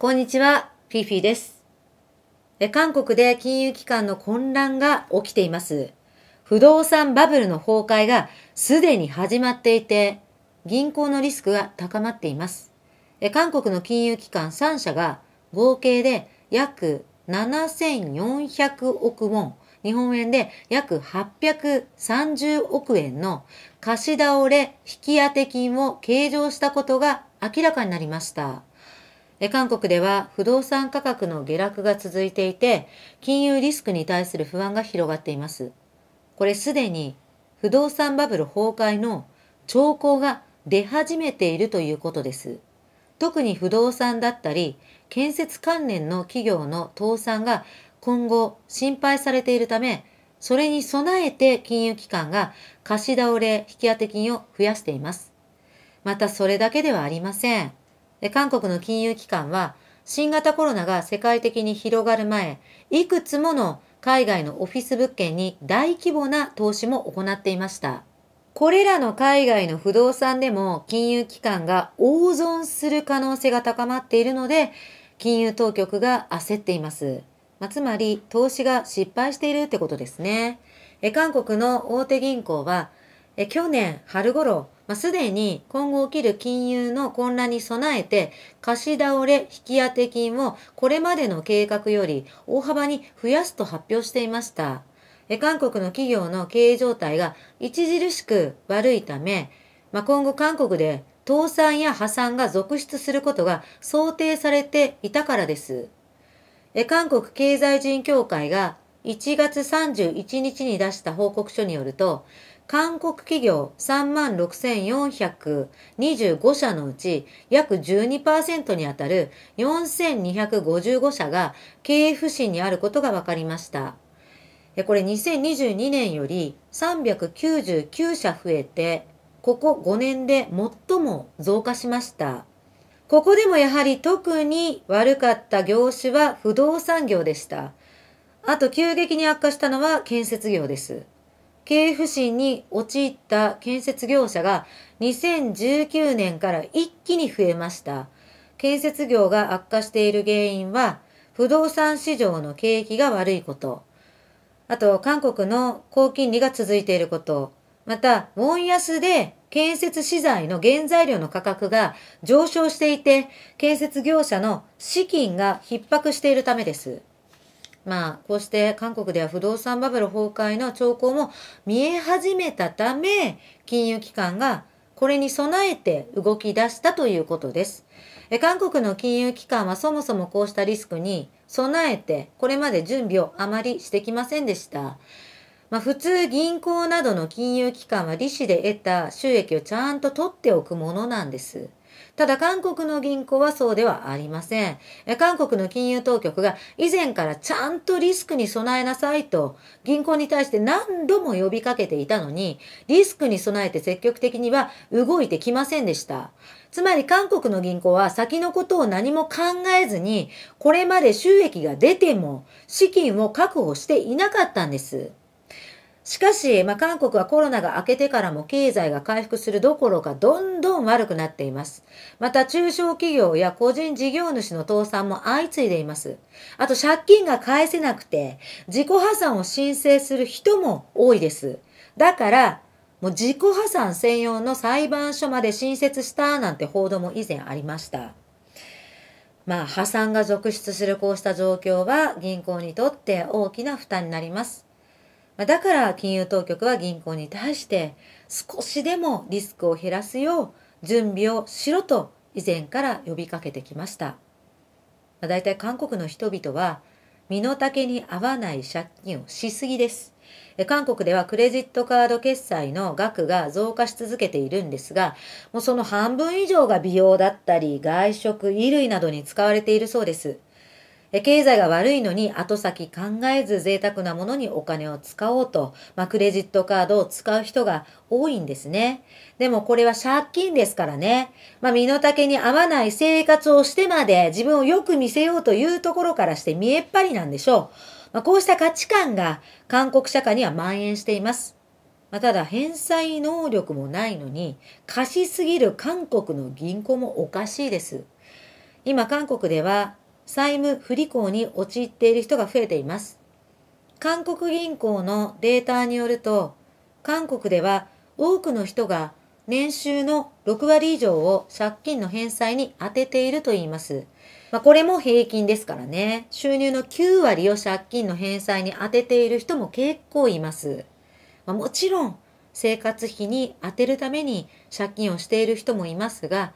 こんにちは、フィフィです。韓国で金融機関の混乱が起きています。不動産バブルの崩壊がすでに始まっていて、銀行のリスクが高まっています。韓国の金融機関3社が合計で約7400億ウォン、日本円で約830億円の貸し倒れ引当金を計上したことが明らかになりました。韓国では不動産価格の下落が続いていて、金融リスクに対する不安が広がっています。これすでに不動産バブル崩壊の兆候が出始めているということです。特に不動産だったり、建設関連の企業の倒産が今後心配されているため、それに備えて金融機関が貸し倒れ引き当て金を増やしています。またそれだけではありません。韓国の金融機関は、新型コロナが世界的に広がる前、いくつもの海外のオフィス物件に大規模な投資も行っていました。これらの海外の不動産でも金融機関が大損する可能性が高まっているので、金融当局が焦っています。まあ、つまり、投資が失敗しているってことですね。え韓国の大手銀行は、え去年春頃、まあ、すでに今後起きる金融の混乱に備えて、貸し倒れ引当金をこれまでの計画より大幅に増やすと発表していました。え韓国の企業の経営状態が著しく悪いため、まあ、今後韓国で倒産や破産が続出することが想定されていたからです。え韓国経済人協会が1月31日に出した報告書によると、韓国企業36,425社のうち約12%にあたる4,255社が経営不振にあることが分かりました。これ2022年より399社増えて、ここ5年で最も増加しました。ここでもやはり特に悪かった業種は不動産業でした。あと急激に悪化したのは建設業です。経営不振に陥った建設業者が2019年から一気に増えました。建設業が悪化している原因は、不動産市場の景気が悪いこと、あと韓国の高金利が続いていること、また、ウォン安で建設資材の原材料の価格が上昇していて、建設業者の資金が逼迫しているためです。まあ、こうして韓国では不動産バブル崩壊の兆候も見え始めたため、金融機関がこれに備えて動き出したということです。え韓国の金融機関はそもそもこうしたリスクに備えて、これまで準備をあまりしてきませんでした。まあ、普通銀行などの金融機関は利子で得た収益をちゃんと取っておくものなんです。ただ韓国の銀行はそうではありません。韓国の金融当局が以前からちゃんとリスクに備えなさいと銀行に対して何度も呼びかけていたのに、リスクに備えて積極的には動いてきませんでした。つまり韓国の銀行は先のことを何も考えずに、これまで収益が出ても資金を確保していなかったんです。しかし、まあ、韓国はコロナが明けてからも経済が回復するどころかどんどん悪くなっています。また中小企業や個人事業主の倒産も相次いでいます。あと借金が返せなくて自己破産を申請する人も多いです。だから、もう自己破産専用の裁判所まで新設したなんて報道も以前ありました。まあ、破産が続出するこうした状況は銀行にとって大きな負担になります。まだから金融当局は銀行に対して少しでもリスクを減らすよう準備をしろと以前から呼びかけてきました。まあ、大体韓国の人々は身の丈に合わない借金をしすぎです。韓国ではクレジットカード決済の額が増加し続けているんですが、もうその半分以上が美容だったり、外食、衣類などに使われているそうです。経済が悪いのに後先考えず贅沢なものにお金を使おうと、まあ、クレジットカードを使う人が多いんですね。でもこれは借金ですからね。まあ、身の丈に合わない生活をしてまで自分をよく見せようというところからして見えっ張りなんでしょう。まあ、こうした価値観が韓国社会には蔓延しています。まあ、ただ返済能力もないのに貸しすぎる韓国の銀行もおかしいです。今韓国では債務不履行に陥っている人が増えています。韓国銀行のデータによると、韓国では多くの人が年収の6割以上を借金の返済に充てていると言います。まあ、これも平均ですからね。収入の9割を借金の返済に充てている人も結構います。まあ、もちろん、生活費に充てるために借金をしている人もいますが、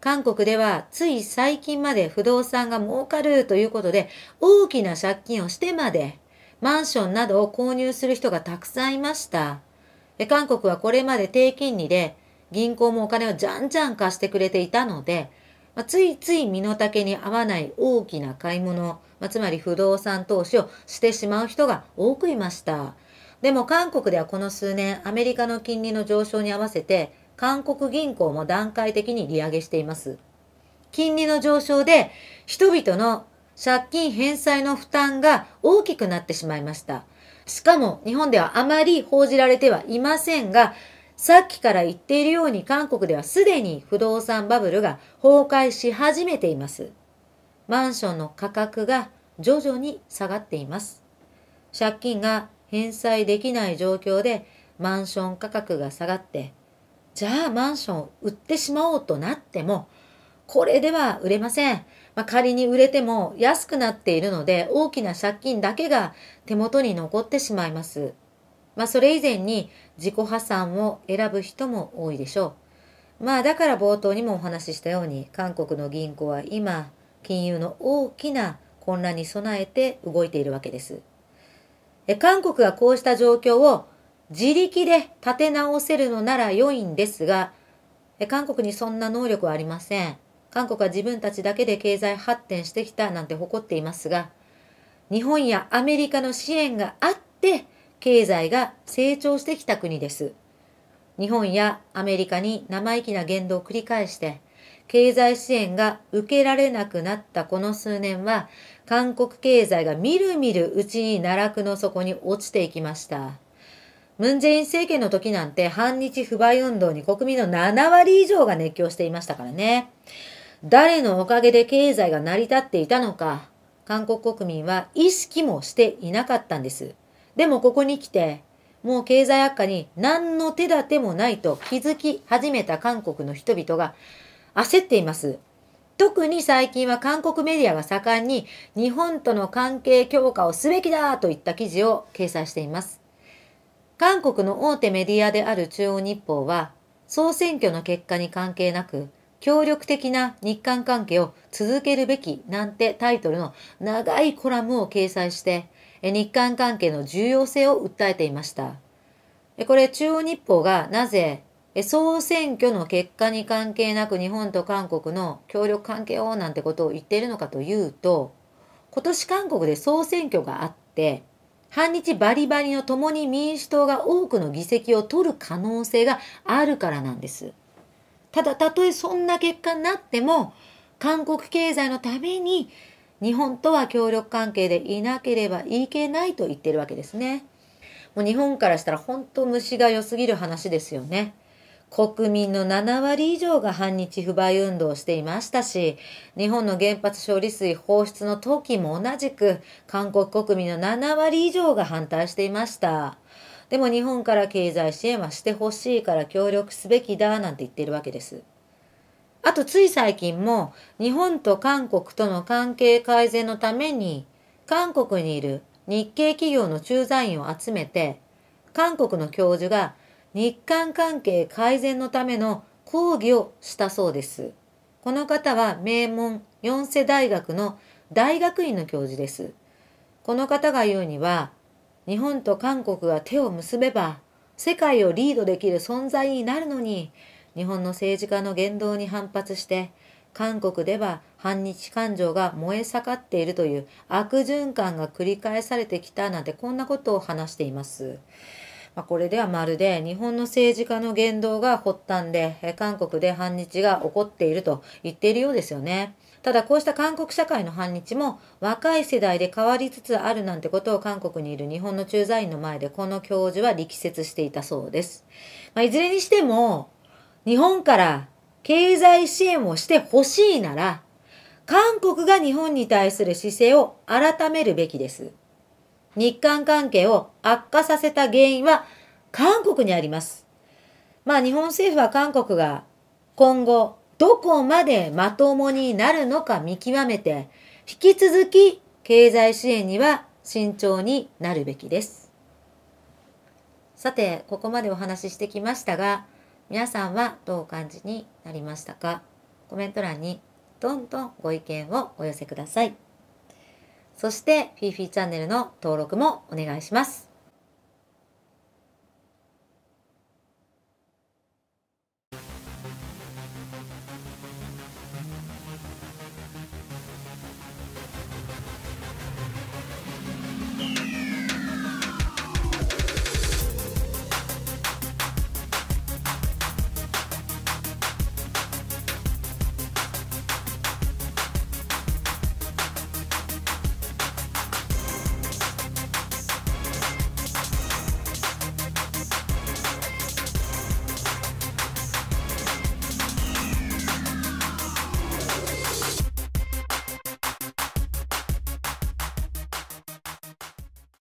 韓国ではつい最近まで不動産が儲かるということで大きな借金をしてまでマンションなどを購入する人がたくさんいました。韓国はこれまで低金利で銀行もお金をじゃんじゃん貸してくれていたので、まあ、ついつい身の丈に合わない大きな買い物、まあ、つまり不動産投資をしてしまう人が多くいました。でも韓国ではこの数年アメリカの金利の上昇に合わせて韓国銀行も段階的に利上げしています。金利の上昇で人々の借金返済の負担が大きくなってしまいました。しかも日本ではあまり報じられてはいませんが、さっきから言っているように韓国ではすでに不動産バブルが崩壊し始めています。マンションの価格が徐々に下がっています。借金が返済できない状況でマンション価格が下がってじゃあマンションを売ってしまおうとなっても、これでは売れません。まあ、仮に売れても安くなっているので、大きな借金だけが手元に残ってしまいます。まあ、それ以前に自己破産を選ぶ人も多いでしょう。まあ、だから冒頭にもお話ししたように、韓国の銀行は今、金融の大きな混乱に備えて動いているわけです。え韓国がこうした状況を自力で立て直せるのなら良いんですが、韓国にそんな能力はありません。韓国は自分たちだけで経済発展してきたなんて誇っていますが、日本やアメリカの支援があって、経済が成長してきた国です。日本やアメリカに生意気な言動を繰り返して、経済支援が受けられなくなったこの数年は、韓国経済がみるみるうちに奈落の底に落ちていきました。ムン・ジェイン政権の時なんて反日不買運動に国民の7割以上が熱狂していましたからね。誰のおかげで経済が成り立っていたのか、韓国国民は意識もしていなかったんです。でもここに来て、もう経済悪化に何の手立てもないと気づき始めた韓国の人々が焦っています。特に最近は韓国メディアが盛んに日本との関係強化をすべきだといった記事を掲載しています。韓国の大手メディアである中央日報は、総選挙の結果に関係なく、協力的な日韓関係を続けるべきなんてタイトルの長いコラムを掲載して、日韓関係の重要性を訴えていました。これ中央日報がなぜ総選挙の結果に関係なく日本と韓国の協力関係をなんてことを言っているのかというと、今年韓国で総選挙があって、反日バリバリの共に民主党が多くの議席を取る可能性があるからなんです。ただ、たとえそんな結果になっても、韓国経済のために日本とは協力関係でいなければいけないと言ってるわけですね。もう日本からしたら本当虫が良すぎる話ですよね。国民の7割以上が反日不買運動をしていましたし、日本の原発処理水放出の時も同じく、韓国国民の7割以上が反対していました。でも日本から経済支援はしてほしいから協力すべきだなんて言ってるわけです。あとつい最近も日本と韓国との関係改善のために韓国にいる日系企業の駐在員を集めて韓国の教授が日韓関係改善のための講義をしたそうです。この方は名門四世大学の大学院の教授です。この方が言うには、日本と韓国が手を結べば、世界をリードできる存在になるのに、日本の政治家の言動に反発して、韓国では反日感情が燃え盛っているという悪循環が繰り返されてきたなんてこんなことを話しています。まあ、これではまるで日本の政治家の言動が発端で、韓国で反日が起こっていると言っているようですよね。ただこうした韓国社会の反日も若い世代で変わりつつあるなんてことを韓国にいる日本の駐在員の前でこの教授は力説していたそうです。まあ、いずれにしても、日本から経済支援をしてほしいなら、韓国が日本に対する姿勢を改めるべきです。日韓関係を悪化させた原因は韓国にあります。まあ日本政府は韓国が今後どこまでまともになるのか見極めて引き続き経済支援には慎重になるべきです。さて、ここまでお話ししてきましたが、皆さんはどうお感じになりましたかコメント欄にどんどんご意見をお寄せください。そして、フィーフィーチャンネルの登録もお願いします。